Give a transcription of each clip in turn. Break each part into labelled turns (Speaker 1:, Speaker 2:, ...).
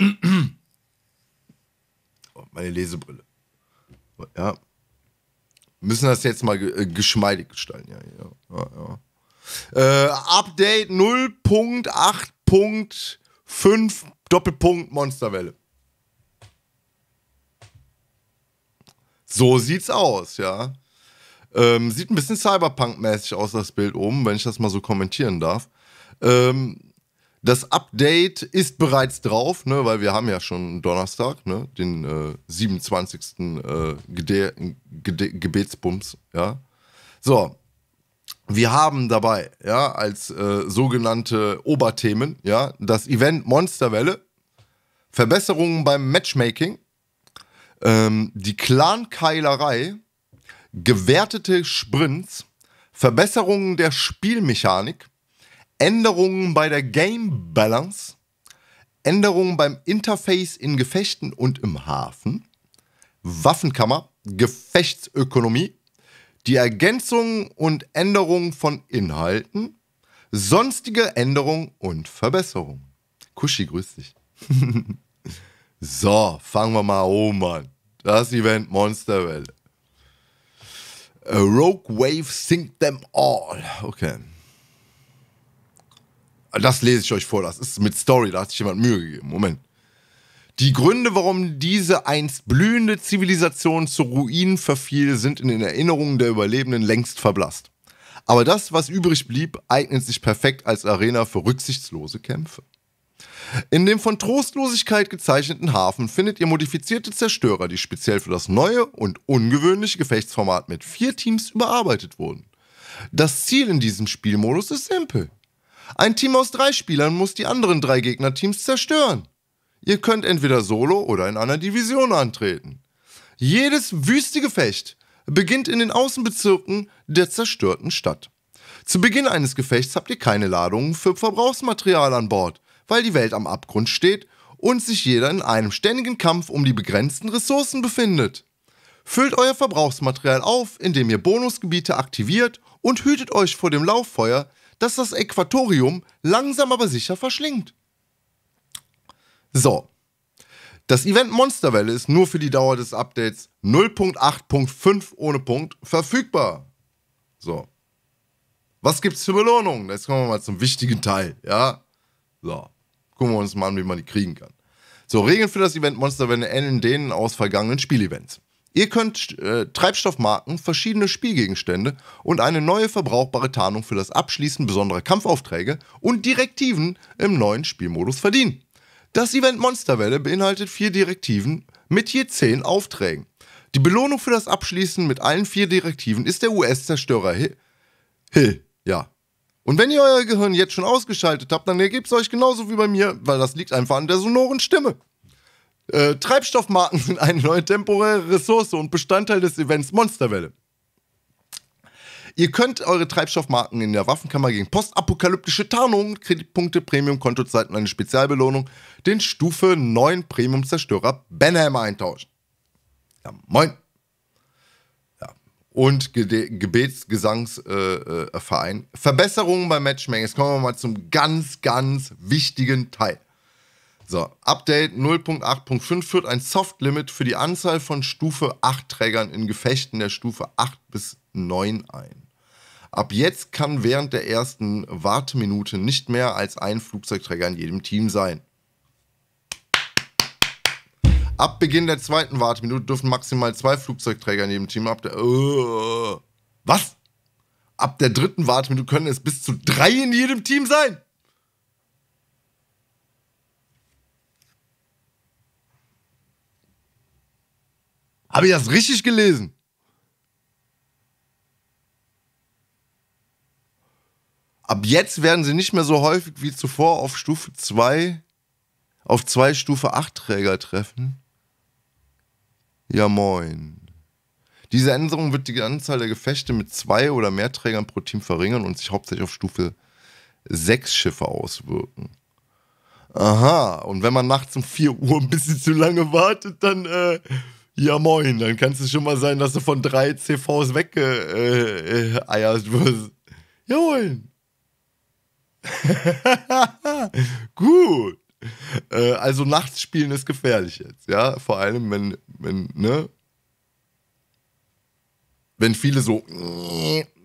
Speaker 1: Oh, meine Lesebrille. Ja. müssen das jetzt mal äh, geschmeidig gestalten, ja, ja, ja. Äh, Update 0.8.5 Doppelpunkt Monsterwelle. So sieht's aus, ja. Ähm, sieht ein bisschen Cyberpunk-mäßig aus, das Bild oben, wenn ich das mal so kommentieren darf. Ähm, das Update ist bereits drauf, ne, weil wir haben ja schon Donnerstag, ne, den äh, 27. Äh, Gebetsbums, ja. So, wir haben dabei, ja, als äh, sogenannte Oberthemen, ja, das Event Monsterwelle, Verbesserungen beim Matchmaking, ähm, die Clankeilerei, gewertete Sprints, Verbesserungen der Spielmechanik, Änderungen bei der Game Balance, Änderungen beim Interface in Gefechten und im Hafen, Waffenkammer, Gefechtsökonomie, die Ergänzungen und Änderungen von Inhalten, sonstige Änderungen und Verbesserungen. Kushi, grüß dich. so, fangen wir mal um an. Das Event Monsterwelle. A Rogue Wave Sink Them All. Okay. Das lese ich euch vor, das ist mit Story, da hat sich jemand Mühe gegeben. Moment. Die Gründe, warum diese einst blühende Zivilisation zu Ruinen verfiel, sind in den Erinnerungen der Überlebenden längst verblasst. Aber das, was übrig blieb, eignet sich perfekt als Arena für rücksichtslose Kämpfe. In dem von Trostlosigkeit gezeichneten Hafen findet ihr modifizierte Zerstörer, die speziell für das neue und ungewöhnliche Gefechtsformat mit vier Teams überarbeitet wurden. Das Ziel in diesem Spielmodus ist simpel. Ein Team aus drei Spielern muss die anderen drei Gegnerteams zerstören. Ihr könnt entweder solo oder in einer Division antreten. Jedes wüste Gefecht beginnt in den Außenbezirken der zerstörten Stadt. Zu Beginn eines Gefechts habt ihr keine Ladungen für Verbrauchsmaterial an Bord, weil die Welt am Abgrund steht und sich jeder in einem ständigen Kampf um die begrenzten Ressourcen befindet. Füllt euer Verbrauchsmaterial auf, indem ihr Bonusgebiete aktiviert und hütet euch vor dem Lauffeuer, dass das Äquatorium langsam aber sicher verschlingt. So. Das Event Monsterwelle ist nur für die Dauer des Updates 0.8.5 ohne Punkt verfügbar. So. Was gibt's für Belohnungen? Jetzt kommen wir mal zum wichtigen Teil, ja? So. Gucken wir uns mal an, wie man die kriegen kann. So, Regeln für das Event Monsterwelle ähneln denen aus vergangenen Spielevents. Ihr könnt äh, Treibstoffmarken, verschiedene Spielgegenstände und eine neue verbrauchbare Tarnung für das Abschließen besonderer Kampfaufträge und Direktiven im neuen Spielmodus verdienen. Das Event Monsterwelle beinhaltet vier Direktiven mit je zehn Aufträgen. Die Belohnung für das Abschließen mit allen vier Direktiven ist der US-Zerstörer Hill. Hill, ja. Und wenn ihr euer Gehirn jetzt schon ausgeschaltet habt, dann ergibt es euch genauso wie bei mir, weil das liegt einfach an der sonoren Stimme. Äh, Treibstoffmarken sind eine neue temporäre Ressource und Bestandteil des Events Monsterwelle. Ihr könnt eure Treibstoffmarken in der Waffenkammer gegen postapokalyptische Tarnungen, Kreditpunkte, Premium-Kontozeiten, eine Spezialbelohnung, den Stufe 9 Premium-Zerstörer Benham eintauschen. Ja, moin. Ja. Und Ge Gebetsgesangsverein. Äh, äh, Verbesserungen bei Matchmaking. Jetzt kommen wir mal zum ganz, ganz wichtigen Teil. So, Update 0.8.5 führt ein Soft-Limit für die Anzahl von Stufe 8-Trägern in Gefechten der Stufe 8 bis 9 ein. Ab jetzt kann während der ersten Warteminute nicht mehr als ein Flugzeugträger in jedem Team sein. Ab Beginn der zweiten Warteminute dürfen maximal zwei Flugzeugträger in jedem Team ab der. Uh, was? Ab der dritten Warteminute können es bis zu drei in jedem Team sein! Habe ich das richtig gelesen? Ab jetzt werden sie nicht mehr so häufig wie zuvor auf Stufe 2, auf zwei Stufe 8 Träger treffen. Ja moin. Diese Änderung wird die Anzahl der Gefechte mit zwei oder mehr Trägern pro Team verringern und sich hauptsächlich auf Stufe 6 Schiffe auswirken. Aha, und wenn man nachts um 4 Uhr ein bisschen zu lange wartet, dann äh, ja moin, dann kann es schon mal sein, dass du von drei CVs weggeeiert äh, wirst. Äh, ja moin. Gut. Äh, also nachts spielen ist gefährlich jetzt, ja. Vor allem, wenn, wenn, ne? Wenn viele so,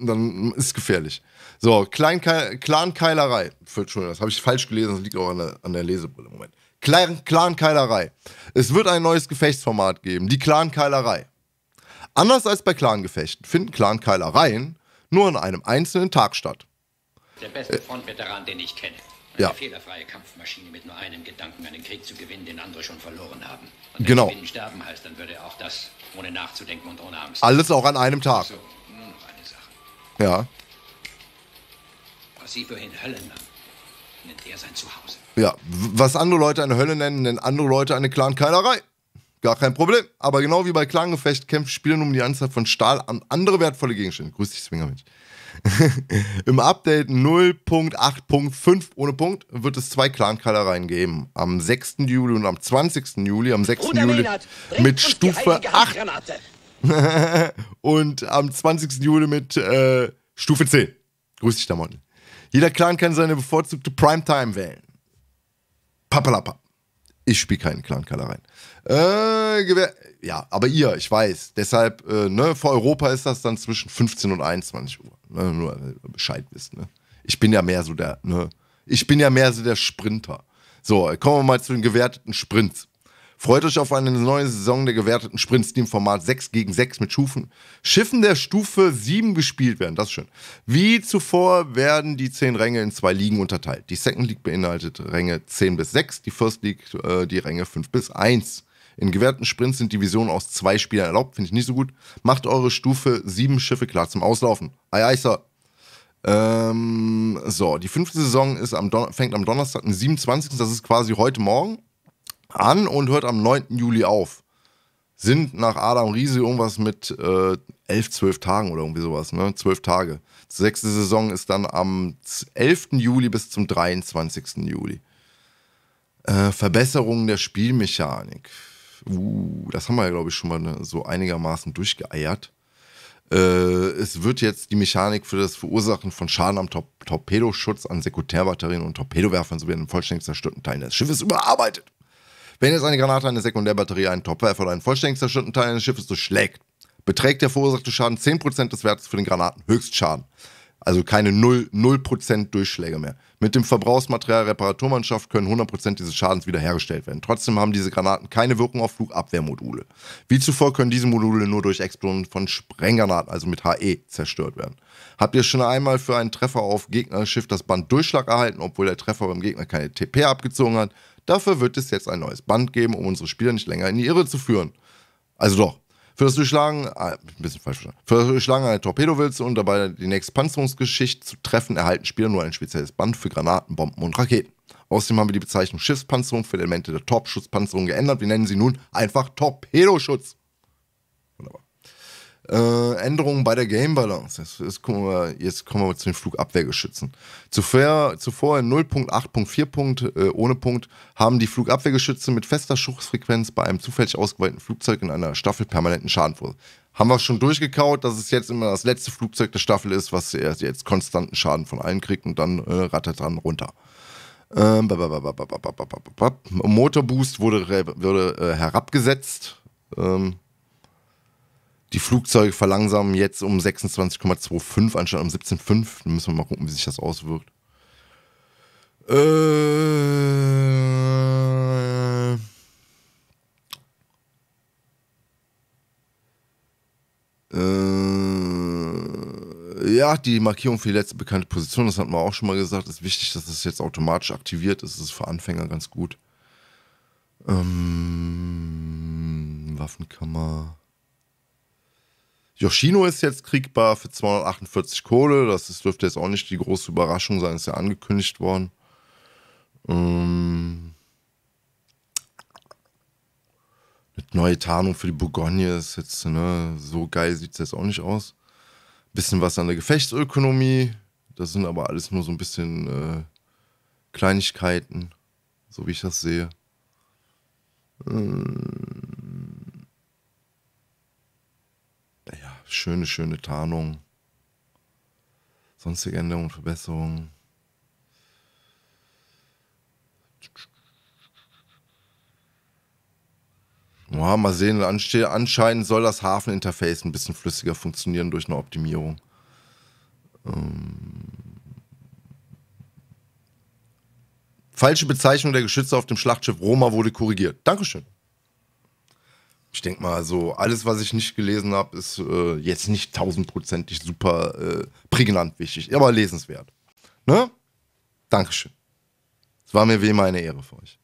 Speaker 1: dann ist es gefährlich. So, Kleinkeilerei. Entschuldigung, das habe ich falsch gelesen, das liegt auch an der, an der Lesebrille. Moment. Clan, keilerei Es wird ein neues Gefechtsformat geben, die Clan-Keilerei. Anders als bei Clan-Gefechten finden Clan-Keilereien nur an einem einzelnen Tag statt. Der beste Frontveteran, den ich kenne. Eine ja. fehlerfreie Kampfmaschine mit nur einem Gedanken, einen Krieg zu gewinnen, den andere schon verloren haben. Und wenn genau. Gewinnen sterben heißt, dann würde auch das ohne nachzudenken und ohne Angst. Alles auch an einem Tag. So, nur hm, noch eine Sache. Ja. Was Sie für in Höllen haben nennt er sein Zuhause. Ja, was andere Leute eine Hölle nennen, nennen andere Leute eine Clankeilerei. Gar kein Problem. Aber genau wie bei Clangefecht kämpft Spielern um die Anzahl von Stahl an andere wertvolle Gegenstände. Grüß dich, Swingermensch. Im Update 0.8.5 ohne Punkt wird es zwei Clankeilereien geben. Am 6. Juli und am 20. Juli. Am 6. Bruder Juli Lehnert, mit Stufe 8. und am 20. Juli mit äh, Stufe 10. Grüß dich, Damotten. Jeder Clan kann seine bevorzugte Primetime wählen. Papalapa. Ich spiele keinen Clan-Kalereien. Äh, ja, aber ihr, ich weiß. Deshalb, äh, ne, vor Europa ist das dann zwischen 15 und 21 Uhr. Ne, nur äh, Bescheid wissen. Ne? Ich bin ja mehr so der, ne, ich bin ja mehr so der Sprinter. So, kommen wir mal zu den gewerteten Sprints. Freut euch auf eine neue Saison der gewerteten Sprints, die im Format 6 gegen 6 mit Schufen, Schiffen der Stufe 7 gespielt werden. Das ist schön. Wie zuvor werden die 10 Ränge in zwei Ligen unterteilt. Die Second League beinhaltet Ränge 10 bis 6, die First League äh, die Ränge 5 bis 1. In gewährten Sprints sind Divisionen aus zwei Spielern erlaubt, finde ich nicht so gut. Macht eure Stufe 7 Schiffe klar zum Auslaufen. Ei, ei, Sir. Ähm, so, die fünfte Saison ist am fängt am Donnerstag, den 27. Das ist quasi heute Morgen an und hört am 9. Juli auf. Sind nach Adam Riese irgendwas mit äh, 11, 12 Tagen oder irgendwie sowas, ne? 12 Tage. Die sechste Saison ist dann am 11. Juli bis zum 23. Juli. Äh, Verbesserungen der Spielmechanik. Uh, das haben wir ja, glaube ich, schon mal ne, so einigermaßen durchgeeiert. Äh, es wird jetzt die Mechanik für das Verursachen von Schaden am Tor Torpedoschutz an Sekundärbatterien und Torpedowerfern sowie an vollständig zerstörten Teilen des Schiffes überarbeitet. Wenn jetzt eine Granate, eine Sekundärbatterie, einen Top Topfwerfer oder einen vollständig zerstörten Teil eines Schiffes durchschlägt, beträgt der verursachte Schaden 10% des Wertes für den Granaten Höchstschaden. Also keine 0%, 0 Durchschläge mehr. Mit dem Verbrauchsmaterial Reparaturmannschaft können 100% dieses Schadens wiederhergestellt werden. Trotzdem haben diese Granaten keine Wirkung auf Flugabwehrmodule. Wie zuvor können diese Module nur durch Explosionen von Sprenggranaten, also mit HE, zerstört werden. Habt ihr schon einmal für einen Treffer auf Gegnerschiff das Band Durchschlag erhalten, obwohl der Treffer beim Gegner keine TP abgezogen hat? Dafür wird es jetzt ein neues Band geben, um unsere Spieler nicht länger in die Irre zu führen. Also doch, für das Durchschlagen, ah, ein bisschen falsch verstanden, für das Durchschlagen einer Torpedowülze und dabei die nächste Panzerungsgeschichte zu treffen, erhalten Spieler nur ein spezielles Band für Granaten, Bomben und Raketen. Außerdem haben wir die Bezeichnung Schiffspanzerung für Elemente der Torpschutzpanzerung geändert. Wir nennen sie nun einfach Torpedoschutz äh, Änderungen bei der Game Balance. Jetzt, jetzt, kommen wir, jetzt kommen wir zu den Flugabwehrgeschützen. Zuvor, zuvor in 0.8.4 Punkt äh, ohne Punkt haben die Flugabwehrgeschütze mit fester Schussfrequenz bei einem zufällig ausgewählten Flugzeug in einer Staffel permanenten Schaden vor. Haben wir schon durchgekaut, dass es jetzt immer das letzte Flugzeug der Staffel ist, was jetzt konstanten Schaden von allen kriegt und dann äh, rattert dann runter. Ähm, Motorboost wurde, herabgesetzt. Die Flugzeuge verlangsamen jetzt um 26,25 anstatt um 17,5. Dann müssen wir mal gucken, wie sich das auswirkt. Äh. Äh, ja, die Markierung für die letzte bekannte Position, das hat man auch schon mal gesagt, ist wichtig, dass das jetzt automatisch aktiviert ist. Das ist für Anfänger ganz gut. Ähm, Waffenkammer. Yoshino ist jetzt kriegbar für 248 Kohle. Das ist, dürfte jetzt auch nicht die große Überraschung sein, ist ja angekündigt worden. Ähm, mit neue Tarnung für die Bourgogne ist jetzt, ne, so geil sieht es jetzt auch nicht aus. Bisschen was an der Gefechtsökonomie. Das sind aber alles nur so ein bisschen äh, Kleinigkeiten, so wie ich das sehe. Ähm, schöne, schöne Tarnung. Sonstige Änderungen, Verbesserungen. Ja, mal sehen, anscheinend soll das Hafeninterface ein bisschen flüssiger funktionieren durch eine Optimierung. Ähm Falsche Bezeichnung der Geschütze auf dem Schlachtschiff Roma wurde korrigiert. Dankeschön ich denke mal, so alles, was ich nicht gelesen habe, ist äh, jetzt nicht tausendprozentig super äh, prägnant wichtig, aber lesenswert. Ne? Dankeschön. Es war mir wie immer eine Ehre für euch.